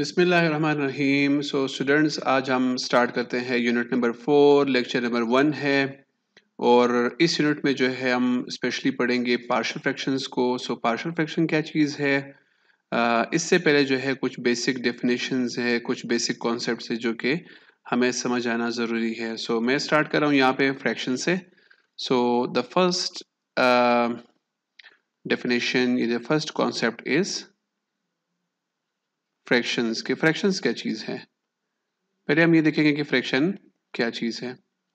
बिसमीम so students आज हम स्टार्ट करते हैं unit number four lecture number one है और इस यूनिट में जो है हम स्पेशली पढ़ेंगे पार्शल फ्रैक्शंस को सो पार्शल फ्रैक्शन क्या चीज़ है इससे पहले जो है कुछ बेसिक डेफिनेशंस है कुछ बेसिक कॉन्सेप्ट है जो कि हमें समझ आना ज़रूरी है सो so, मैं स्टार्ट कर रहा हूँ यहाँ पे फ्रैक्शन से so the first definition the first concept is fractions के फ्रैक्शंस क्या चीज़ है पहले हम ये देखेंगे कि फ्रैक्शन क्या चीज़ है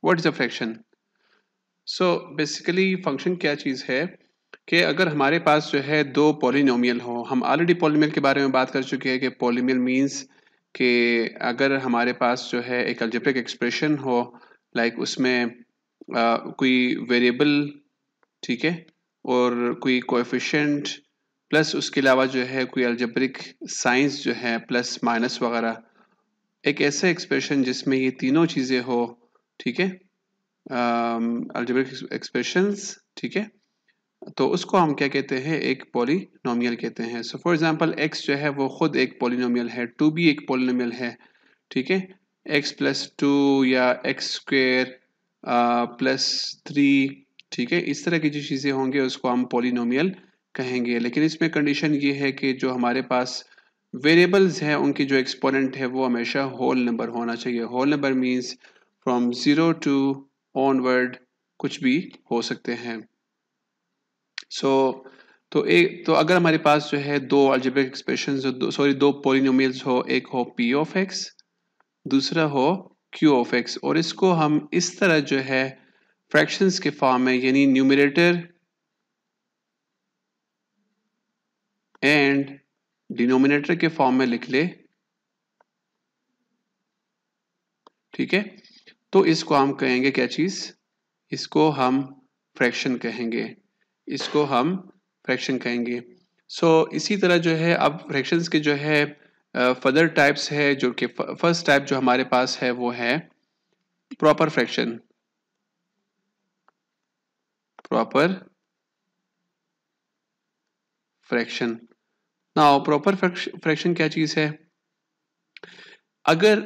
what is a fraction so basically function क्या चीज़ है कि अगर हमारे पास जो है दो पॉलिनोमियल हो हम ऑलरेडी पॉलीमियल के बारे में बात कर चुके हैं कि पॉलीमियल मीन्स कि अगर हमारे पास जो है एक अल्जेब्रिक एक्सप्रेशन हो लाइक like उसमें आ, कोई वेरिएबल ठीक है और कोई कोएफिशिएंट प्लस उसके अलावा जो है कोई अल्जब्रिक साइंस जो है प्लस माइनस वगैरह एक ऐसा एक्सप्रेशन जिसमें ये तीनों चीज़ें हो ठीक है अल्जब्रिक um, एक्सप्रेशंस ठीक है तो उसको हम क्या कहते हैं एक पॉलिनोमियल कहते हैं सो फॉर एग्जांपल एक्स जो है वो खुद एक पॉलिनोमियल है टू भी एक पॉलिनोमियल है ठीक है एक्स प्लस टू या एक्स स्क्र प्लस थ्री ठीक है इस तरह की जो चीज़ें होंगी उसको हम पोलिनोमियल कहेंगे लेकिन इसमें कंडीशन ये है कि जो हमारे पास वेरिएबल्स हैं उनकी जो एक्सपोनेंट है वो हमेशा होल नंबर होना चाहिए whole number means from zero to onward कुछ भी हो सकते हैं सो so, तो एक तो अगर हमारे पास जो है दो अल्जेब्रिक एक्सप्रेशन सॉरी दो पोलिनोमियल्स हो एक हो पी ऑफ एक्स दूसरा हो क्यू ऑफ एक्स और इसको हम इस तरह जो है फ्रैक्शंस के फॉर्म में यानी न्यूमिनेटर एंड डिनोमिनेटर के फॉर्म में लिख ले ठीक है तो इसको हम कहेंगे क्या चीज इसको हम फ्रैक्शन कहेंगे इसको हम फ्रैक्शन कहेंगे सो so, इसी तरह जो है अब फ्रैक्शंस के जो है फर्दर टाइप्स है जो कि फर्स्ट टाइप जो हमारे पास है वो है प्रॉपर फ्रैक्शन प्रॉपर फ्रैक्शन ना प्रॉपर फ्रैक्शन क्या चीज़ है अगर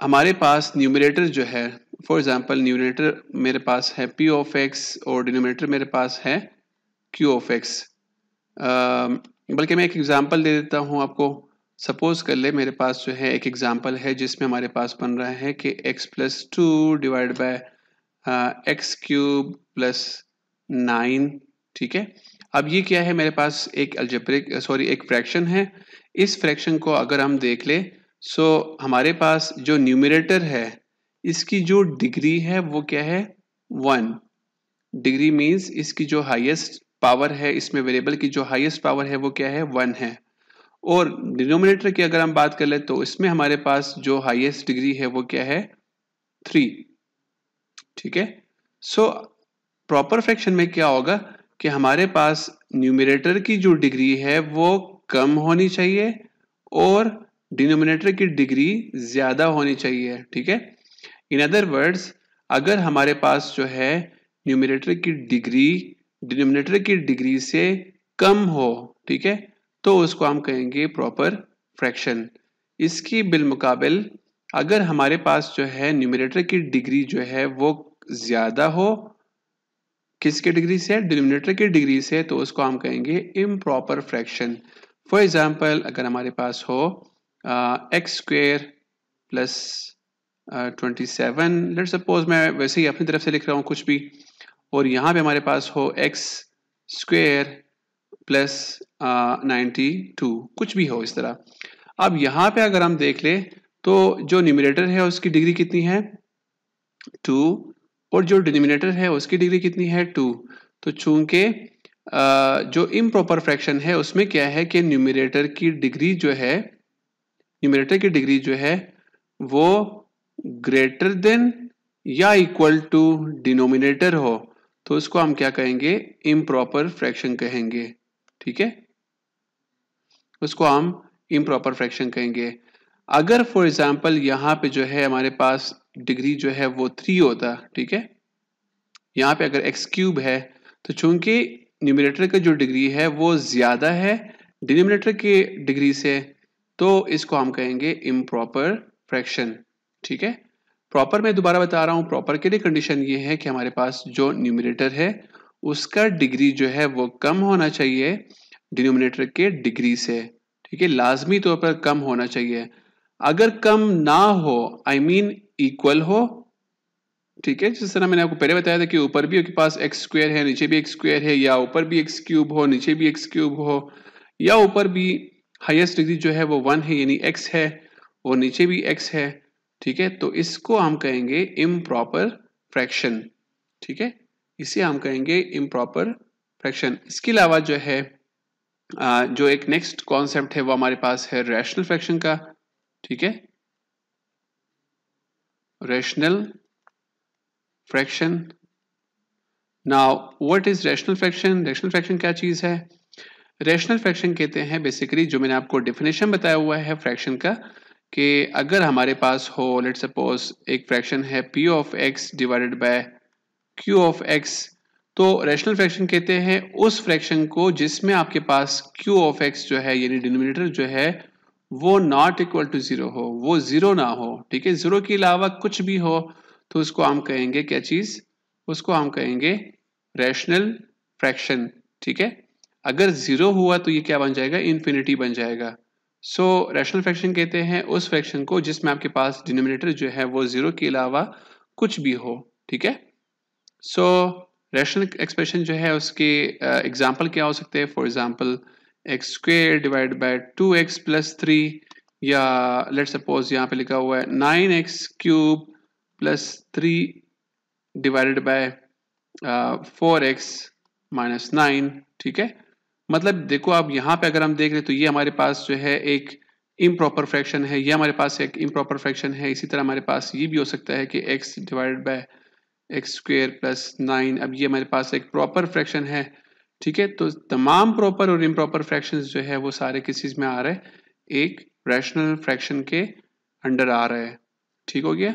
हमारे पास न्यूमिनेटर जो है फॉर एग्जाम्पल न्यूमिनेटर मेरे पास है पी ऑफ एक्स और डिनोमिनेटर मेरे पास है क्यू ऑफ एक्स बल्कि मैं एक एग्जाम्पल दे देता हूँ आपको सपोज कर ले मेरे पास जो है एक एग्जाम्पल है जिसमें हमारे पास बन रहा है कि x plus two divide by x cube plus nine ठीक है अब ये क्या है मेरे पास एक अल्जेब्रिक सॉरी एक फ्रैक्शन है इस फ्रैक्शन को अगर हम देख ले सो हमारे पास जो न्यूमिनेटर है इसकी जो डिग्री है वो क्या है वन डिग्री मीन्स इसकी जो हाइएस्ट पावर है इसमें वेरिएबल की जो हाइएस्ट पावर है वो क्या है वन है और डिनोमिनेटर की अगर हम बात कर ले तो इसमें हमारे पास जो हाइएस्ट डिग्री है वो क्या है थ्री ठीक है सो प्रॉपर फ्रैक्शन में क्या होगा कि हमारे पास न्यूमिनेटर की जो डिग्री है वो कम होनी चाहिए और डिनोमिनेटर की डिग्री ज़्यादा होनी चाहिए ठीक है इन अदर वर्ड्स अगर हमारे पास जो है न्यूमिनेटर की डिग्री डिनोमिनेटर की डिग्री से कम हो ठीक है तो उसको हम कहेंगे प्रॉपर फ्रैक्शन इसकी बिलमकाबिल अगर हमारे पास जो है न्यूमिनेटर की डिग्री जो है वो ज़्यादा हो किसके डिग्री से डिनोमिनेटर के डिग्री से तो उसको हम कहेंगे इम प्रॉपर फ्रैक्शन फॉर एग्जाम्पल अगर हमारे पास हो x square plus twenty seven let suppose मैं वैसे ही अपनी तरफ से लिख रहा हूँ कुछ भी और यहाँ पे हमारे पास हो x square plus ninety two कुछ भी हो इस तरह अब यहाँ पे अगर हम देख ले तो जो न्यूमिनेटर है उसकी डिग्री कितनी है टू और जो डिनोमिनेटर है उसकी डिग्री कितनी है टू तो चूंकि जो इम्प्रॉपर फ्रैक्शन है उसमें क्या है कि न्यूमिनेटर की डिग्री जो है न्यूमिनेटर की डिग्री जो है वो ग्रेटर देन या इक्वल टू डिनोमिनेटर हो तो उसको हम क्या कहेंगे इम्प्रॉपर फ्रैक्शन कहेंगे ठीक है उसको हम इम्प्रॉपर फ्रैक्शन कहेंगे अगर फॉर एग्जाम्पल यहाँ पे जो है हमारे पास डिग्री जो है वो थ्री होता ठीक है यहाँ पे अगर एक्स क्यूब है तो चूंकि न्यूमिनेटर का जो डिग्री है वो ज़्यादा है डिनोमिनेटर के डिग्री से तो इसको हम कहेंगे इम्प्रॉपर फ्रैक्शन ठीक है प्रॉपर मैं दोबारा बता रहा हूँ प्रॉपर के लिए कंडीशन ये है कि हमारे पास जो न्यूमिनेटर है उसका डिग्री जो है वो कम होना चाहिए डिनोमिनेटर के डिग्री से ठीक है लाजमी तौर पर कम होना चाहिए अगर कम ना हो I I mean mean, equal हो ठीक है जिस तरह मैंने आपको पहले बताया था कि ऊपर भी आपके पास एक्स स्क्वेयर है नीचे भी एक्स स्क्वेयर है या ऊपर भी एक्स क्यूब हो नीचे भी एक्स क्यूब हो या ऊपर भी हाइस्ट डिग्री जो है वो वन है यानी एक्स है और नीचे भी एक्स है ठीक है तो इसको हम कहेंगे इम फ्रैक्शन ठीक है इसे हम कहेंगे इम फ्रैक्शन इसके अलावा जो है जो एक नेक्स्ट कॉन्सेप्ट है वो हमारे पास है रैशनल फ्रैक्शन का ठीक है rational fraction. Now, what is rational fraction? Rational fraction क्या चीज़ है रेशनल फ्रैक्शन कहते हैं बेसिकली जो मैंने आपको डेफिनेशन बताया हुआ है फ्रैक्शन का कि अगर हमारे पास हो लेट सपोज एक फ्रैक्शन है P of x divided by Q of x तो रेशनल फ्रैक्शन कहते हैं उस फ्रैक्शन को जिसमें आपके पास क्यू ऑफ एक्स जो है यानी डिनोमिनेटर जो है वो नॉट इक्वल टू ज़ीरो हो वो ज़ीरो ना हो ठीक है ज़ीरो के अलावा कुछ भी हो तो उसको हम कहेंगे क्या चीज़ उसको हम कहेंगे रैशनल फ्रैक्शन ठीक है अगर ज़ीरो हुआ तो ये क्या बन जाएगा इन्फिनिटी बन जाएगा सो रैशनल फ्रैक्शन कहते हैं उस फ्रैक्शन को जिसमें आपके पास डिनोमिनेटर जो है वो ज़ीरो के अलावा कुछ भी हो ठीक है सो रैशनल एक्सप्रेशन जो है उसके एग्जाम्पल uh, क्या हो सकते हैं for example x square divide by two x plus three या लेट सपोज यहाँ पे लिखा हुआ है nine x cube plus three divided by four x minus nine ठीक है मतलब देखो आप यहाँ पे अगर हम देख रहे तो ये हमारे पास जो है एक इम्प्रॉपर फ्रैक्शन है ये हमारे पास एक इम्प्रॉपर फ्रैक्शन है इसी तरह हमारे पास ये भी हो सकता है कि x divide by x square plus nine अब ये हमारे पास एक प्रॉपर फ्रैक्शन है ठीक है तो तमाम प्रॉपर और इम्प्रॉपर फ्रैक्शंस जो है वो सारे किस चीज़ में आ रहे हैं एक रैशनल फ्रैक्शन के अंडर आ रहे हैं ठीक हो गया